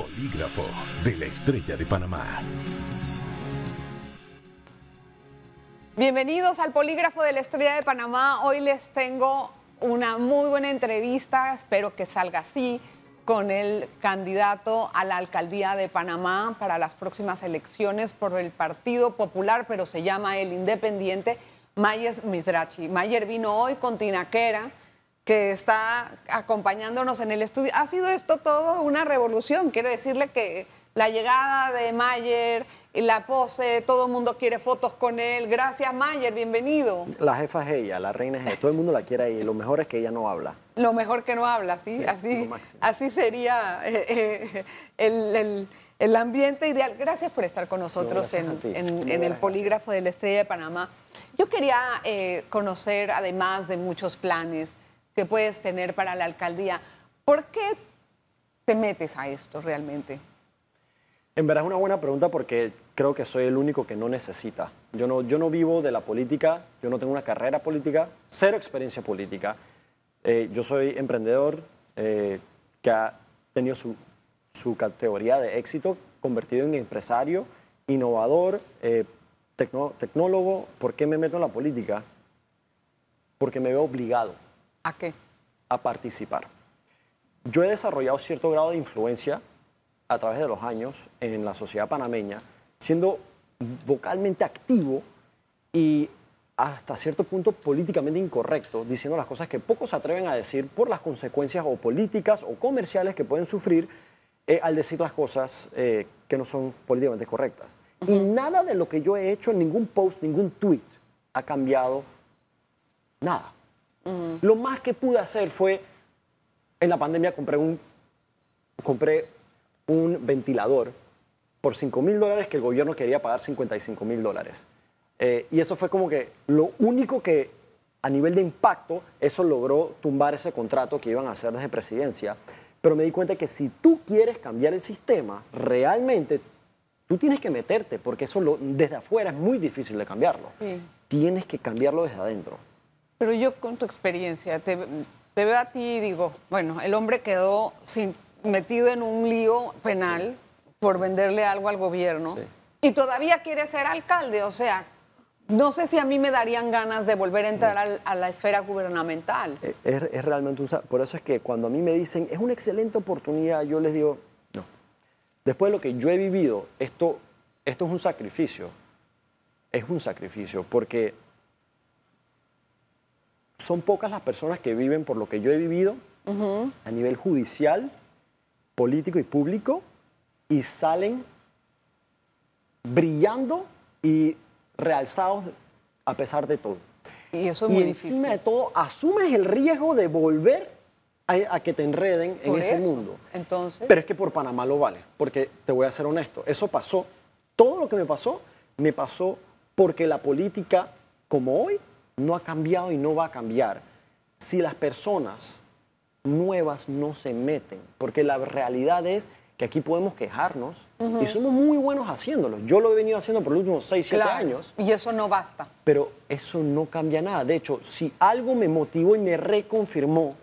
Polígrafo de la Estrella de Panamá. Bienvenidos al Polígrafo de la Estrella de Panamá. Hoy les tengo una muy buena entrevista, espero que salga así, con el candidato a la alcaldía de Panamá para las próximas elecciones por el Partido Popular, pero se llama el Independiente, Mayes Mizrachi. Mayer vino hoy con Tinaquera que está acompañándonos en el estudio. Ha sido esto todo una revolución. Quiero decirle que la llegada de Mayer, la pose, todo el mundo quiere fotos con él. Gracias, Mayer, bienvenido. La jefa es ella, la reina es ella, todo el mundo la quiere y Lo mejor es que ella no habla. Lo mejor que no habla, sí. así, así sería eh, eh, el, ambiente ideal. Gracias por estar con nosotros en, el polígrafo de la Estrella de Panamá. Yo quería eh, conocer, además de muchos planes, que puedes tener para la alcaldía. ¿Por qué te metes a esto realmente? En verdad es una buena pregunta porque creo que soy el único que no necesita. Yo no, yo no vivo de la política, yo no tengo una carrera política, cero experiencia política. Eh, yo soy emprendedor eh, que ha tenido su, categoría de éxito, convertido en empresario, innovador, eh, tecnólogo. ¿Por qué me meto en la política? Porque me veo obligado. ¿A qué? A participar. Yo he desarrollado cierto grado de influencia a través de los años en la sociedad panameña, siendo vocalmente activo y hasta cierto punto políticamente incorrecto, diciendo las cosas que pocos se atreven a decir por las consecuencias o políticas o comerciales que pueden sufrir eh, al decir las cosas eh, que no son políticamente correctas. Y nada de lo que yo he hecho ningún post, ningún tweet, ha cambiado nada. Lo más que pude hacer fue, en la pandemia compré un, compré un ventilador por 5 mil dólares que el gobierno quería pagar 55 mil dólares. Eh, y eso fue como que lo único que a nivel de impacto, eso logró tumbar ese contrato que iban a hacer desde presidencia. Pero me di cuenta que si tú quieres cambiar el sistema, realmente tú tienes que meterte, porque eso desde afuera es muy difícil de cambiarlo. Tienes que cambiarlo desde adentro. Pero yo con tu experiencia, te, veo a ti y digo, bueno, el hombre quedó metido en un lío penal por venderle algo al gobierno y todavía quiere ser alcalde, o sea, no sé si a mí me darían ganas de volver a entrar a la esfera gubernamental. Eh, es, realmente un... Por eso es que cuando a mí me dicen, es una excelente oportunidad, yo les digo, no. Después de lo que yo he vivido, esto, esto es un sacrificio. Es un sacrificio, porque son pocas las personas que viven por lo que yo he vivido a nivel judicial, político y público y salen brillando y realzados a pesar de todo. Y eso es encima de todo, asumes el riesgo de volver a, que te enreden en ese mundo. Entonces. Pero es que por Panamá lo vale, porque te voy a ser honesto, eso pasó. Todo lo que me pasó, me pasó porque la política, como hoy, no ha cambiado y no va a cambiar si las personas nuevas no se meten, porque la realidad es que aquí podemos quejarnos y somos muy buenos haciéndolo. Yo lo he venido haciendo por los últimos 6, 7 años. Y eso no basta. Pero eso no cambia nada. De hecho, si algo me motivó y me reconfirmó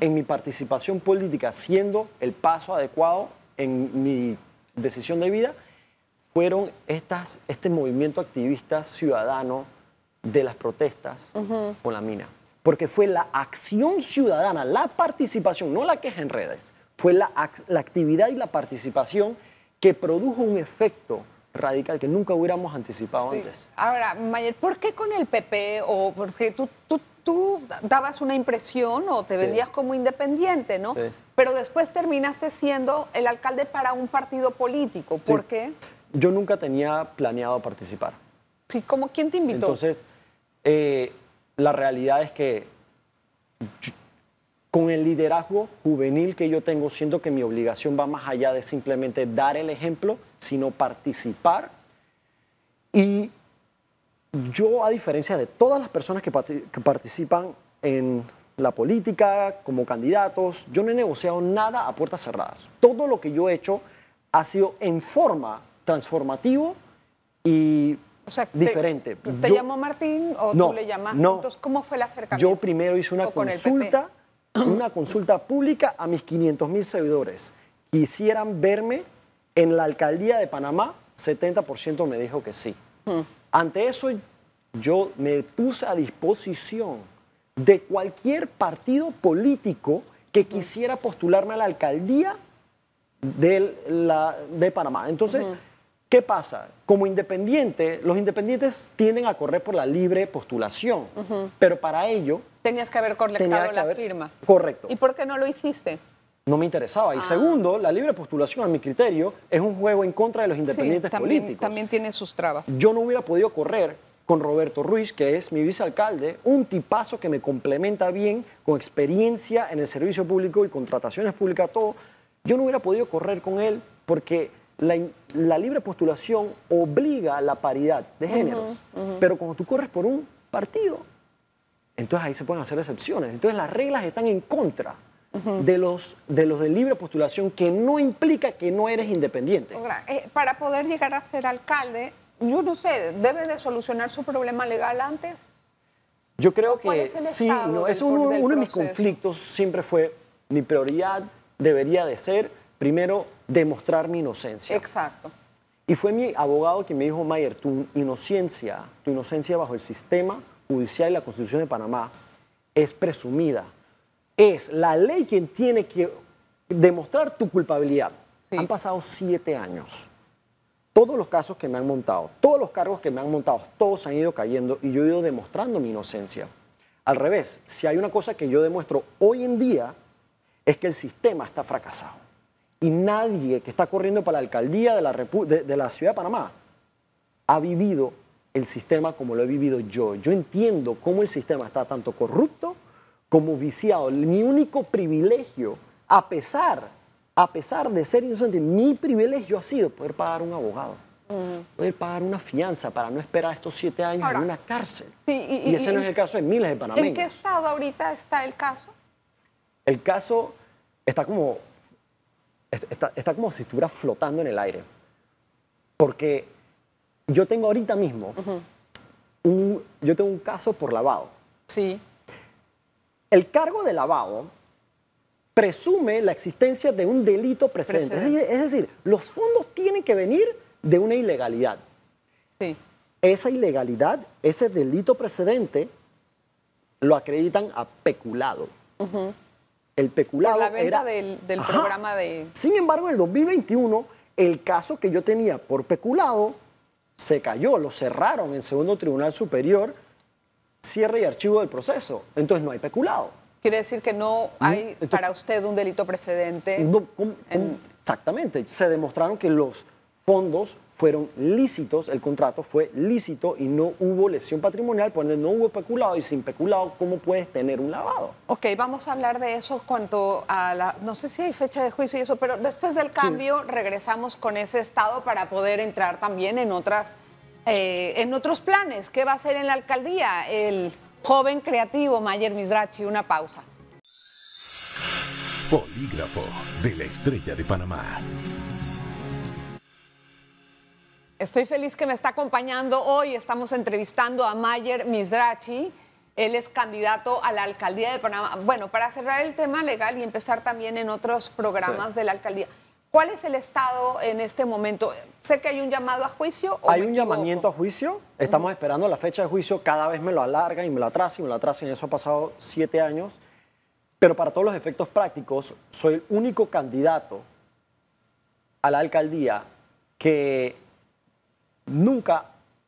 en mi participación política, siendo el paso adecuado en mi decisión de vida, fueron estas, este movimiento activista ciudadano de las protestas con la mina. Porque fue la acción ciudadana, la participación, no la queja en redes, fue la, actividad y la participación que produjo un efecto radical que nunca hubiéramos anticipado antes. Ahora, Mayer, ¿por qué con el PP? O porque tú, tú, tú dabas una impresión o te vendías como independiente, ¿no? Pero después terminaste siendo el alcalde para un partido político. ¿Por qué? Yo nunca tenía planeado participar. Sí, ¿cómo, ¿quién te invitó? Entonces, eh, la realidad es que con el liderazgo juvenil que yo tengo, siento que mi obligación va más allá de simplemente dar el ejemplo, sino participar. Y yo, a diferencia de todas las personas que, que participan en la política, como candidatos, yo no he negociado nada a puertas cerradas. Todo lo que yo he hecho ha sido en forma transformativo y o sea, diferente. ¿Te, llamó Martín o tú le llamaste? Entonces, ¿cómo fue la acercamiento? Yo primero hice una consulta, una consulta pública a mis 500 mil seguidores. Quisieran verme en la alcaldía de Panamá, 70% me dijo que sí. Hmm. Ante eso, yo me puse a disposición de cualquier partido político que hmm. quisiera postularme a la alcaldía de, la, de Panamá. Entonces, hmm. ¿Qué pasa? Como independiente, los independientes tienden a correr por la libre postulación, pero para ello... Tenías que haber colectado las firmas. Correcto. ¿Y por qué no lo hiciste? No me interesaba. Y ah. segundo, la libre postulación, a mi criterio, es un juego en contra de los independientes sí, políticos. También tiene sus trabas. Yo no hubiera podido correr con Roberto Ruiz, que es mi vicealcalde, un tipazo que me complementa bien, con experiencia en el servicio público y contrataciones públicas, todo. Yo no hubiera podido correr con él porque la, libre postulación obliga a la paridad de géneros, pero cuando tú corres por un partido, entonces ahí se pueden hacer excepciones. Entonces las reglas están en contra de, los, de libre postulación, que no implica que no eres independiente. Eh, para poder llegar a ser alcalde, yo no sé, ¿debe de solucionar su problema legal antes? Yo creo que sí, es uno, uno de mis conflictos, siempre fue mi prioridad debería de ser, primero, demostrar mi inocencia. Exacto. Y fue mi abogado quien me dijo, Mayer, tu inocencia, tu inocencia bajo el sistema judicial y la Constitución de Panamá es presumida. Es la ley quien tiene que demostrar tu culpabilidad. Han pasado siete años. Todos los casos que me han montado, todos los cargos que me han montado, todos han ido cayendo y yo he ido demostrando mi inocencia. Al revés, si hay una cosa que yo demuestro hoy en día, es que el sistema está fracasado. Y nadie que está corriendo para la alcaldía de la, de, la ciudad de Panamá ha vivido el sistema como lo he vivido yo. Yo entiendo cómo el sistema está tanto corrupto como viciado. Mi único privilegio, a pesar, a pesar de ser inocente, mi privilegio ha sido poder pagar un abogado. Mm. poder pagar una fianza para no esperar estos siete años en una cárcel. y, ese no es el caso de miles de Panamá. ¿En qué estado ahorita está el caso? El caso está como está, como si estuviera flotando en el aire. Porque yo tengo ahorita mismo, un, yo tengo un caso por lavado. Sí. El cargo de lavado presume la existencia de un delito presente. Precedente. Es decir, los fondos tienen que venir de una ilegalidad. Sí. Esa ilegalidad, ese delito precedente, lo acreditan a peculado el peculado. Por la venta del, programa de. Sin embargo, en el 2021, el caso que yo tenía por peculado se cayó, lo cerraron en segundo tribunal superior, cierre y archivo del proceso. Entonces no hay peculado. Quiere decir que no hay para usted un delito precedente. Exactamente. Se demostraron que los fondos fueron lícitos, el contrato fue lícito y no hubo lesión patrimonial, por ende no hubo peculado y sin peculado, ¿cómo puedes tener un lavado? Ok, vamos a hablar de eso cuanto a la, no sé si hay fecha de juicio y eso, pero después del cambio regresamos con ese estado para poder entrar también en otras, eh, en otros planes. ¿Qué va a hacer en la alcaldía el joven creativo Mayer Mizrachi? Una pausa. Polígrafo de la estrella de Panamá. Estoy feliz que me está acompañando hoy. Estamos entrevistando a Mayer Mizrachi. Él es candidato a la alcaldía de Panamá. Bueno, para cerrar el tema legal y empezar también en otros programas de la alcaldía. ¿Cuál es el estado en este momento? ¿Sé que hay un llamado a juicio? hay un llamamiento a juicio. Estamos esperando la fecha de juicio. Cada vez me lo alargan y me lo atrasan y me lo atrasan. Eso ha pasado siete años. Pero para todos los efectos prácticos, soy el único candidato a la alcaldía que nunca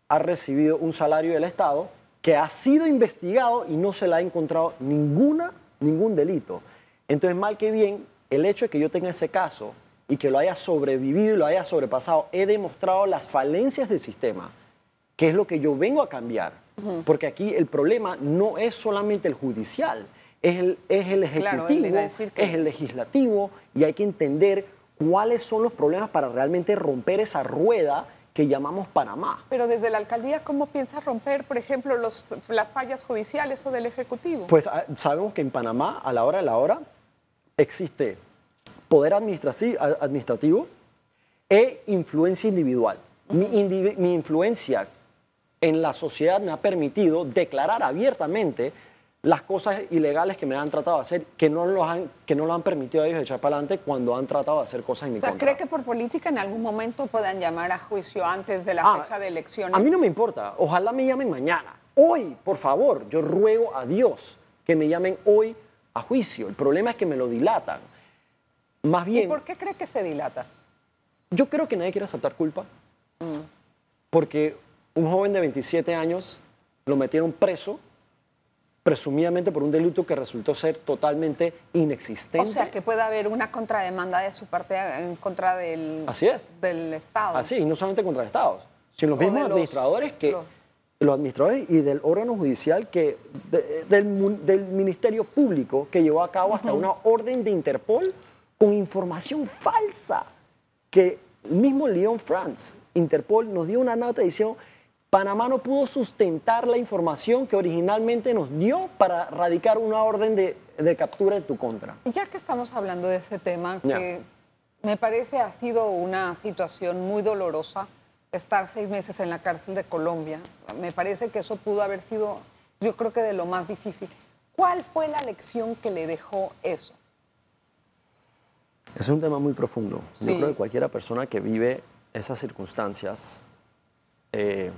ha recibido un salario del Estado, que ha sido investigado y no se le ha encontrado ninguna, ningún delito. Entonces, mal que bien, el hecho de que yo tenga ese caso y que lo haya sobrevivido y lo haya sobrepasado, he demostrado las falencias del sistema, que es lo que yo vengo a cambiar. Porque aquí el problema no es solamente el judicial, es el, ejecutivo, es el legislativo, y hay que entender cuáles son los problemas para realmente romper esa rueda que llamamos Panamá. Pero desde la alcaldía, ¿cómo piensa romper, por ejemplo, los, las fallas judiciales o del Ejecutivo? Pues ah, sabemos que en Panamá, a la hora de la hora, existe poder administrativo e influencia individual. mi, mi influencia en la sociedad me ha permitido declarar abiertamente las cosas ilegales que me han tratado de hacer, que no, que no lo han permitido a ellos echar para adelante cuando han tratado de hacer cosas en mi o sea, ¿Cree que por política en algún momento puedan llamar a juicio antes de la ah, fecha de elecciones? A mí no me importa. Ojalá me llamen mañana. Hoy, por favor, yo ruego a Dios que me llamen hoy a juicio. El problema es que me lo dilatan. Más bien. ¿Y por qué cree que se dilata? Yo creo que nadie quiere aceptar culpa. Mm. Porque un joven de 27 años lo metieron preso presumidamente por un delito que resultó ser totalmente inexistente. O sea, que puede haber una contrademanda de su parte en contra del, Así es. del Estado. Así, y no solamente contra el Estado, sino los mismos administradores que... Los... y del órgano judicial que del, Ministerio Público que llevó a cabo hasta una orden de Interpol con información falsa que mismo Leon France, Interpol, nos dio una nota diciendo Panamá no pudo sustentar la información que originalmente nos dio para radicar una orden de, captura en tu contra. Ya que estamos hablando de ese tema, que me parece ha sido una situación muy dolorosa estar seis meses en la cárcel de Colombia. Me parece que eso pudo haber sido, yo creo que de lo más difícil. ¿Cuál fue la lección que le dejó eso? Es un tema muy profundo. Yo creo que cualquier persona que vive esas circunstancias eh,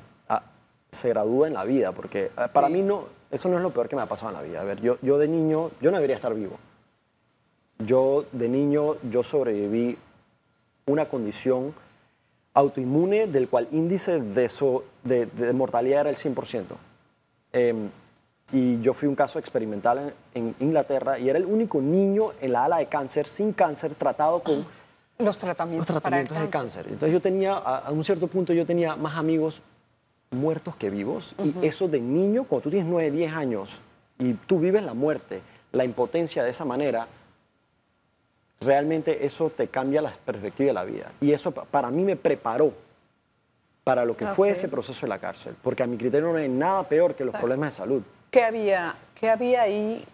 se gradúa en la vida, porque eh, para mí no, eso no es lo peor que me ha pasado en la vida. A ver, yo, yo de niño, yo no debería estar vivo. Yo de niño, yo sobreviví una condición autoinmune del cual índice de, de, mortalidad era el 100%. Em, y yo fui un caso experimental en, Inglaterra y era el único niño en la ala de cáncer sin cáncer tratado con los tratamientos, de cáncer. Entonces yo tenía, a, a un cierto punto yo tenía más amigos muertos que vivos. Y eso de niño, cuando tú tienes 9, 10 años y tú vives la muerte, la impotencia de esa manera, realmente eso te cambia la perspectiva de la vida. Y eso para mí me preparó para lo que ah, fue ese proceso de la cárcel, porque a mi criterio no hay nada peor que los problemas de salud. ¿Qué había, qué había ahí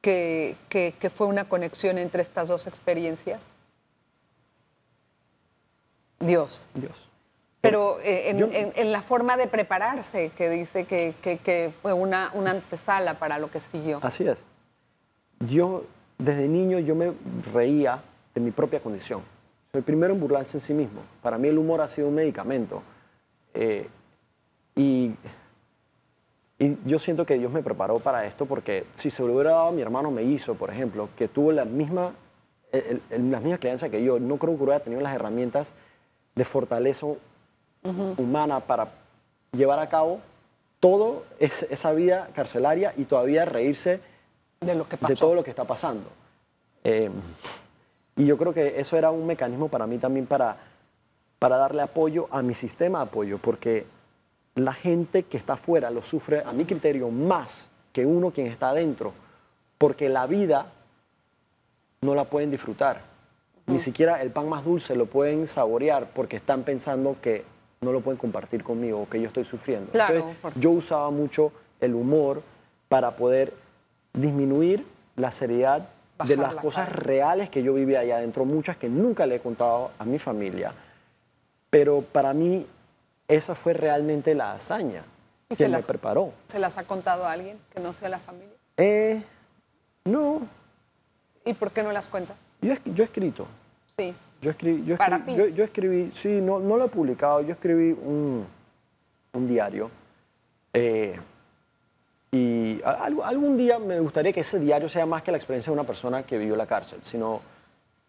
que fue una conexión entre estas dos experiencias? Dios. Dios. Pero eh, en, la forma de prepararse, que dice que, fue una, una antesala para lo que siguió. Así es. Yo, desde niño, yo me reía de mi propia condición. Soy primero en burlarse en sí mismo. Para mí el humor ha sido un medicamento. Eh, y, yo siento que Dios me preparó para esto porque si se lo hubiera dado a mi hermano me hizo, por ejemplo, que tuvo la misma, el, la misma que yo, no creo que hubiera tenido las herramientas de fortaleza humana para llevar a cabo toda esa vida carcelaria y todavía reírse de, lo de todo lo que está pasando. Em, y yo creo que eso era un mecanismo para mí también para, para darle apoyo a mi sistema de apoyo, porque la gente que está afuera lo sufre, a mi criterio, más que uno quien está adentro, porque la vida no la pueden disfrutar. Ni siquiera el pan más dulce lo pueden saborear porque están pensando que no lo pueden compartir conmigo que yo estoy sufriendo. Entonces, yo usaba mucho el humor para poder disminuir la seriedad de las cosas reales que yo vivía allá adentro, muchas que nunca le he contado a mi familia. Pero para mí esa fue realmente la hazaña que se las, me preparó. ¿Se las ha contado a alguien que no sea la familia? Eh, no. ¿Y por qué no las cuenta? Yo, yo he escrito. Sí. Yo escribí, yo escribí, Yo, escribí, sí, no, no lo he publicado, yo escribí un, un diario. Eh, y algún día me gustaría que ese diario sea más que la experiencia de una persona que vivió la cárcel, sino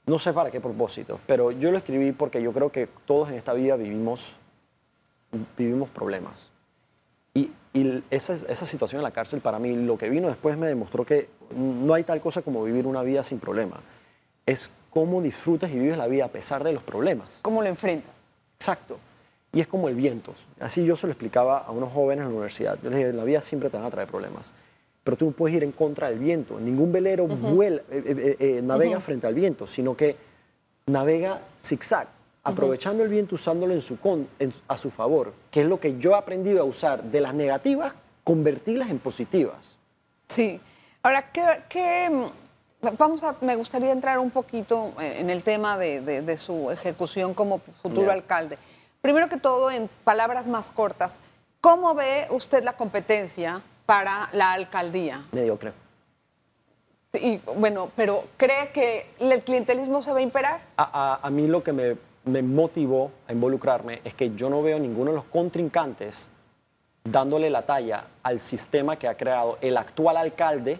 no sé para qué propósito, pero yo lo escribí porque yo creo que todos en esta vida vivimos, vivimos problemas. Y, esa, esa situación en la cárcel para mí, lo que vino después me demostró que no hay tal cosa como vivir una vida sin problema. Es cómo disfrutas y vives la vida a pesar de los problemas. ¿Cómo lo enfrentas? Exacto. Y es como el viento. Así yo se lo explicaba a unos jóvenes en la universidad. Yo les dije, la vida siempre te van a traer problemas. Pero tú no puedes ir en contra del viento. Ningún velero eh, eh, eh, navega frente al viento, sino que navega zigzag, aprovechando el viento, usándolo en su a su favor, que es lo que yo he aprendido a usar de las negativas, convertirlas en positivas. Sí. Ahora, ¿qué, qué Vamos me gustaría entrar un poquito eh, en el tema de, su ejecución como futuro alcalde. Primero que todo, en palabras más cortas, ¿cómo ve usted la competencia para la alcaldía? Mediocre. Y bueno, pero ¿cree que el clientelismo se va a imperar? A, mí lo que me, me motivó a involucrarme es que yo no veo ninguno de los contrincantes dándole la talla al sistema que ha creado el actual alcalde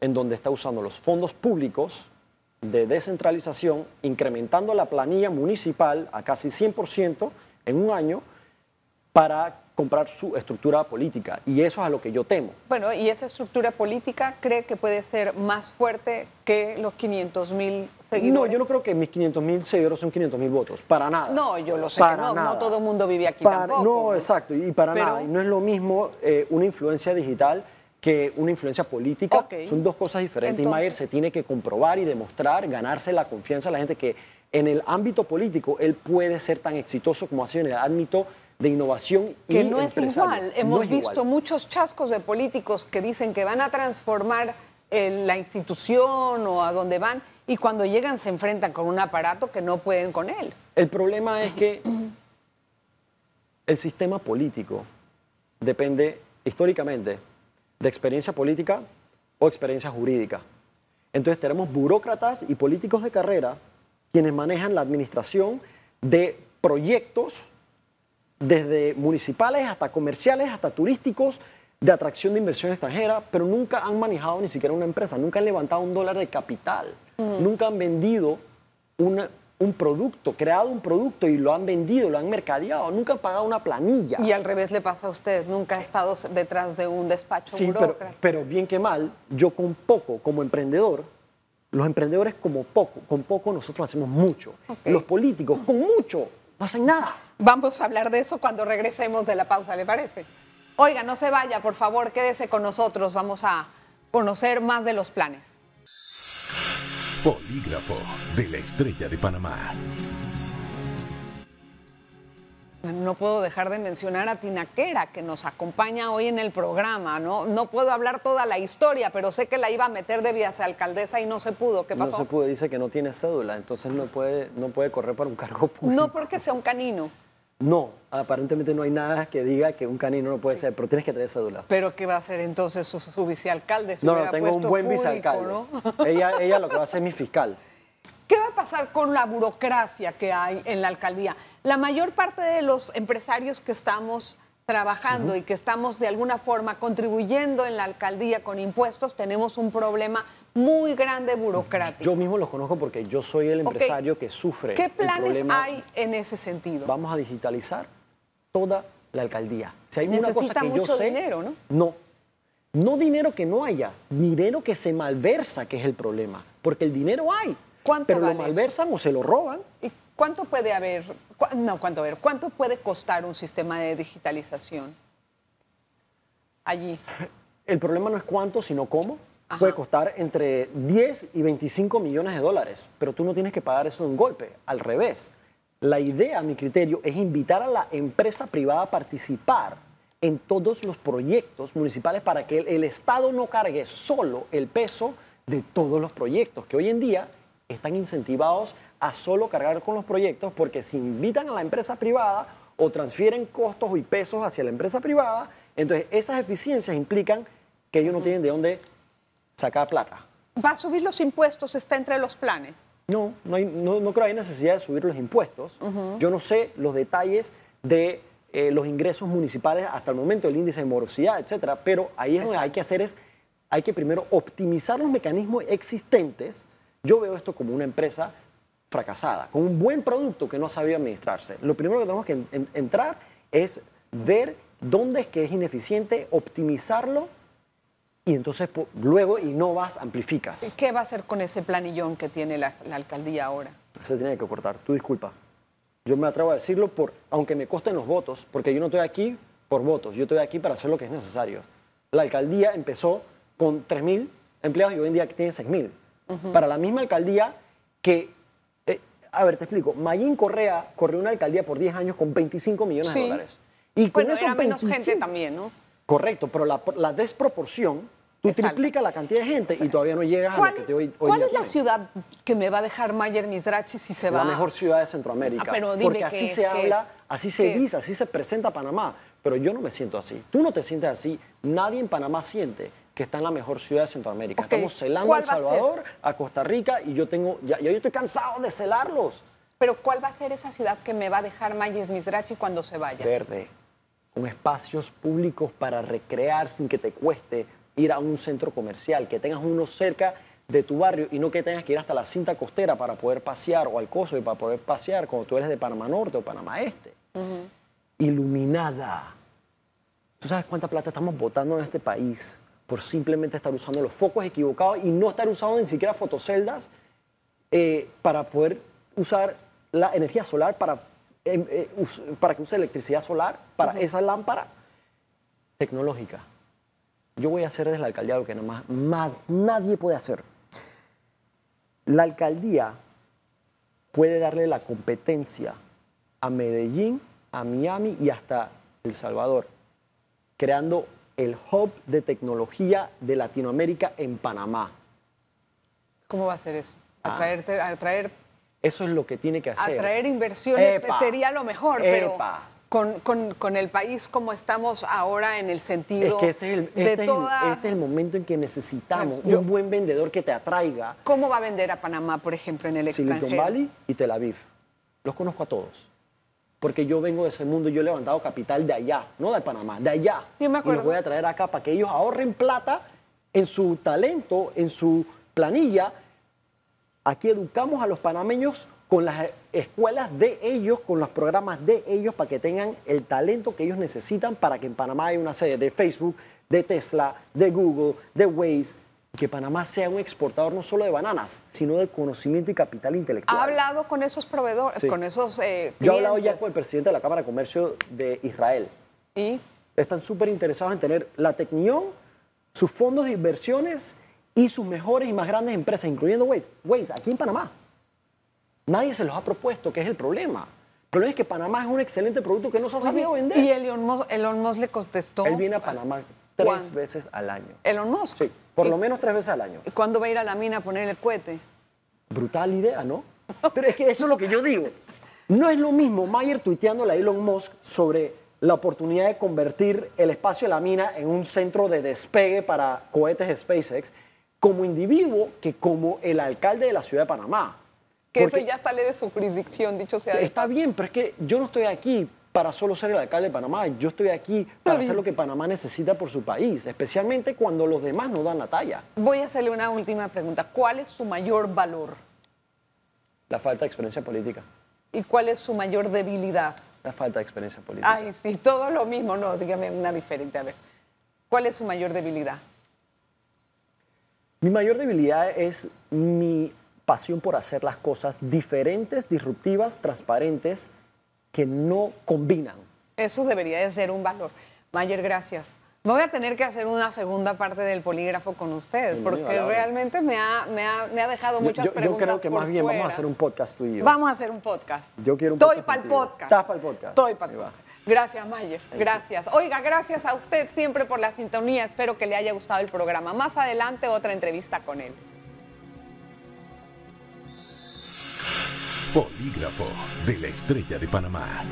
en donde está usando los fondos públicos de descentralización, incrementando la planilla municipal a casi 100% en un año para comprar su estructura política. Y eso es a lo que yo temo. Bueno, ¿y esa estructura política cree que puede ser más fuerte que los 500 mil seguidores? No, yo no creo que mis 500 mil seguidores son 500 mil votos, para nada. No, yo lo sé, que no, no todo el mundo vive aquí tampoco. No, exacto, y para nada. Y no es lo mismo eh, una influencia digital que una influencia política. Son dos cosas diferentes. Y Mayer se tiene que comprobar y demostrar, ganarse la confianza de la gente que en el ámbito político él puede ser tan exitoso como ha sido en el ámbito de innovación que no es igual. Hemos visto muchos chascos de políticos que dicen que van a transformar eh, la institución o a donde van y cuando llegan se enfrentan con un aparato que no pueden con él. El problema es que el sistema político depende históricamente de experiencia política o experiencia jurídica. Entonces tenemos burócratas y políticos de carrera quienes manejan la administración de proyectos desde municipales hasta comerciales, hasta turísticos, de atracción de inversión extranjera, pero nunca han manejado ni siquiera una empresa, nunca han levantado un dólar de capital, mm. nunca han vendido una, un producto, creado un producto y lo han vendido, lo han mercadeado, nunca han pagado una planilla. Y al revés le pasa a usted, nunca ha estado detrás de un despacho. Sí, pero, bien que mal, yo con poco, como emprendedor, los emprendedores como poco, con poco nosotros hacemos mucho. Los políticos con mucho no hacen nada. Vamos a hablar de eso cuando regresemos de la pausa, ¿le parece? Oiga, no se vaya, por favor, quédese con nosotros, vamos a conocer más de los planes. Polígrafo de la Estrella de Panamá. No puedo dejar de mencionar a Tinaquera, que nos acompaña hoy en el programa, ¿no? No puedo hablar toda la historia, pero sé que la iba a meter de alcaldesa y no se pudo. ¿Qué pasó? No se pudo, dice que no tiene cédula, entonces no puede, no puede correr para un cargo público. No porque sea un canino. No, aparentemente no hay nada que diga que un canino no puede ser, pero tienes que traer cédula. ¿Pero qué va a hacer entonces su, vicealcalde? no, no, tengo un buen vicealcalde. Ella, lo que va a hacer es mi fiscal. ¿Qué va a pasar con la burocracia que hay en la alcaldía? La mayor parte de los empresarios que estamos trabajando y que estamos de alguna forma contribuyendo en la alcaldía con impuestos, tenemos un problema muy grande burocrático. Yo mismo los conozco porque yo soy el empresario que sufre. ¿Qué planes hay en ese sentido? Vamos a digitalizar toda la alcaldía. Si hay una cosa que yo sé, dinero, ¿no? No. No dinero que no haya, dinero que se malversa, que es el problema, porque el dinero hay. ¿Cuánto pero lo malversan o se lo roban. ¿Y cuánto puede haber? no, cuánto haber, ¿cuánto puede costar un sistema de digitalización? Allí. El problema no es cuánto, sino cómo puede costar entre 10 y 25 millones de dólares, pero tú no tienes que pagar eso un golpe, al revés. La idea, a mi criterio, es invitar a la empresa privada a participar en todos los proyectos municipales para que el Estado no cargue solo el peso de todos los proyectos, que hoy en día están incentivados a solo cargar con los proyectos porque si invitan a la empresa privada o transfieren costos y pesos hacia la empresa privada, entonces esas eficiencias implican que ellos no tienen de dónde sacar plata. ¿Va a subir los impuestos? ¿Está entre los planes? No, no, creo que haya necesidad de subir los impuestos. Yo no sé los detalles de eh, los ingresos municipales hasta el momento, el índice de morosidad, etcétera, pero ahí es donde hay que hacer es, hay que primero optimizar los mecanismos existentes. Yo veo esto como una empresa fracasada, con un buen producto que no ha sabido administrarse. Lo primero que tenemos que entrar es ver dónde es que es ineficiente, optimizarlo y entonces y no vas, amplificas. ¿Qué va a hacer con ese planillón que tiene la, alcaldía ahora? Se tiene que cortar, tu disculpa. Yo me atrevo a decirlo, por, aunque me costen los votos, porque yo no estoy aquí por votos, yo estoy aquí para hacer lo que es necesario. La alcaldía empezó con 3.000 empleados y hoy en día tiene 6.000. Para la misma alcaldía que eh, a ver, te explico. Mayín Correa corrió una alcaldía por 10 años con 25 millones de dólares. Y con bueno, era menos gente también, ¿no? Correcto, pero la, la, desproporción Tú triplica la cantidad de gente y todavía no llega a lo que te a hoy ¿Cuál es la ciudad que me va a dejar Mayer Misrachi si se va? La mejor ciudad de Centroamérica. Ah, pero porque así se habla, así se dice, así se presenta Panamá. Pero yo no me siento así. Tú no te sientes así. Nadie en Panamá siente que está en la mejor ciudad de Centroamérica. Estamos celando a El Salvador, a, Costa Rica y yo tengo, ya, yo estoy cansado de celarlos. Pero ¿cuál va a ser esa ciudad que me va a dejar Mayer Misrachi cuando se vaya? Verde, con espacios públicos para recrear sin que te cueste, ir a un centro comercial, que tengas uno cerca de tu barrio y no que tengas que ir hasta la cinta costera para poder pasear o al coso y para poder pasear como tú eres de Panamá Norte o Panamá Este. Iluminada. ¿Tú sabes cuánta plata estamos botando en este país por simplemente estar usando los focos equivocados y no estar usando ni siquiera fotoceldas eh, para poder usar la energía solar para, em, eh, para que use electricidad solar para esa lámpara tecnológica? yo voy a hacer desde la alcaldía lo que nomás, más nadie puede hacer. La alcaldía puede darle la competencia a Medellín, a Miami y hasta El Salvador, creando el hub de tecnología de Latinoamérica en Panamá. ¿Cómo va a hacer eso? a ah. atraer... Eso es lo que tiene que hacer. Atraer inversiones sería lo mejor, pero con, el país como estamos ahora en el sentido es que este, es el, este el momento en que necesitamos un buen vendedor que te atraiga. ¿Cómo va a vender a Panamá, por ejemplo, en el extranjero? Silicon Valley y Tel Aviv. Los conozco a todos porque yo vengo de ese mundo, yo he levantado capital de allá, no de Panamá, de allá. Y los voy a traer acá para que ellos ahorren plata en su talento, en su planilla. Aquí educamos a los panameños con las escuelas de ellos, con los programas de ellos, para que tengan el talento que ellos necesitan para que en Panamá haya una sede de Facebook, de Tesla, de Google, de Waze, y que Panamá sea un exportador no solo de bananas, sino de conocimiento y capital intelectual. ¿Ha hablado con esos proveedores, con esos eh, Yo he hablado ya con el presidente de la Cámara de Comercio de Israel. ¿Y? Están súper interesados en tener la Tecnión, sus fondos de inversiones y sus mejores y más grandes empresas, incluyendo Waze, Waze aquí en Panamá. Nadie se los ha propuesto, que es el problema. El problema es que Panamá es un excelente producto que no se ha sabido vender. Y Elon Musk, le contestó. Él viene a Panamá tres veces al año. ¿Elon Musk? Sí, por lo menos tres veces al año. ¿Y cuándo va a ir a la mina a poner el cohete? Brutal idea, ¿no? Pero es que eso es lo que yo digo. No es lo mismo Mayer tuiteando a Elon Musk sobre la oportunidad de convertir el espacio de la mina en un centro de despegue para cohetes SpaceX como individuo que como el alcalde de la ciudad de Panamá. Que eso ya sale de su jurisdicción, dicho sea. Está bien, pero es que yo no estoy aquí para solo ser el alcalde de Panamá. Yo estoy aquí para hacer lo que Panamá necesita por su país, especialmente cuando los demás no dan la talla. Voy a hacerle una última pregunta. ¿Cuál es su mayor valor? La falta de experiencia política. ¿Y cuál es su mayor debilidad? La falta de experiencia política. Ay, sí, todo lo mismo. No, dígame una diferente. A ver, ¿cuál es su mayor debilidad? Mi mayor debilidad es mi pasión por hacer las cosas diferentes, disruptivas, transparentes, que no combinan. Eso debería de ser un valor. Mayer, gracias. Voy a tener que hacer una segunda parte del polígrafo con usted, porque realmente me ha, me ha, me ha dejado muchas yo, por preguntas. Yo creo que más bien vamos a hacer un podcast tú y yo. Vamos a hacer un podcast. Yo quiero un podcast. Estoy para el podcast. Estás para el podcast. Estoy para el podcast. Gracias, Mayer. Gracias. Oiga, gracias a usted siempre por la sintonía. Espero que le haya gustado el programa. Más adelante, otra entrevista con él. Polígrafo de la Estrella de Panamá.